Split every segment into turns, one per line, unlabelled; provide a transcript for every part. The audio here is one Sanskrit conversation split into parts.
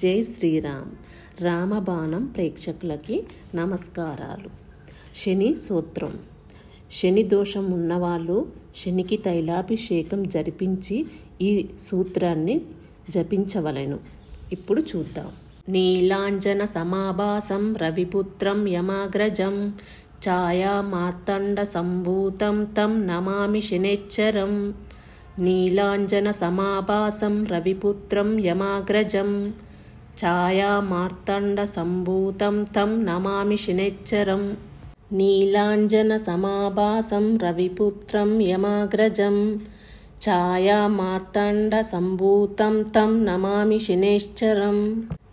జై శ్రీరామ్ రామబాణం ప్రేక్షకులకి నమస్కారాలు శని సూత్రం శని దోషం ఉన్నవాళ్ళు శనికి తైలాభిషేకం జరిపించి ఈ సూత్రాన్ని జపించవలెను ఇప్పుడు చూద్దాం నీలాంజన సమాభాసం రవిపుత్రం యమాగ్రజం మార్తండ సంభూతం తం నమామి శనేచ్చరం సమాభాసం రవిపుత్రం యమాగ్రజం छाया तं नमामि शिनेच्छरं नीलाञ्जनसमाभासं रविपुत्रं यमाग्रजं छाया तं नमामि शिनेच्छरं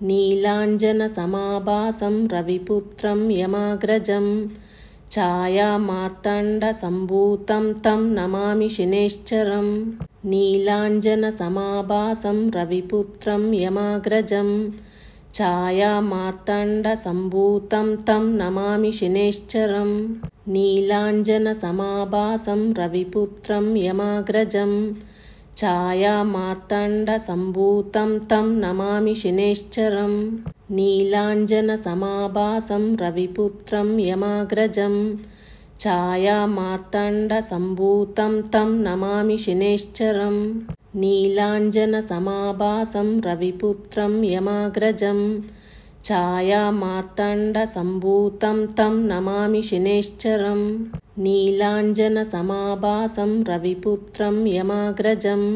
नीलाञ्जनसमाभासं रविपुत्रं यमाग्रजम् छाया मार्ताण्ड तं नमामि शिनेश्वरं नीलाञ्जनसमाभासं रविपुत्रं यमाग्रजं छाया मार्ताण्ड तं नमामि शिनेश्वरं नीलाञ्जनसमाभासं रविपुत्रं यमाग्रजं छाया मार्ताण्ड तं नमामि शिनेश्चरम् नीलाञ्जनसमाभासं रविपुत्रं यमाग्रजं छायामार्तण्डसम्भूतं तं नमामि शिनेश्चरम् नीलाञ्जनसमाभासं रविपुत्रं यमाग्रजं छायामार्तण्डसम्भूतं तं नमामि शनेश्वरं नीलाञ्जनसमाभासं रविपुत्रं यमाग्रजम्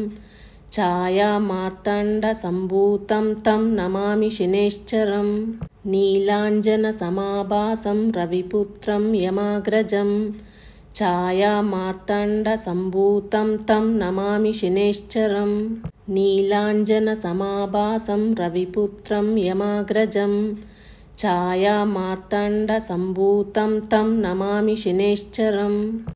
छाया मार्ताण्ड तं नमामि शिनेश्चरम् नीलाञ्जनसमाभासं रविपुत्रं यमाग्रजं छाया मार्ताण्ड तं नमामि शिनेश्चरं नीलाञ्जनसमाभासं रविपुत्रं यमाग्रजं छाया मार्ताण्ड तं नमामि शिनेश्चरम्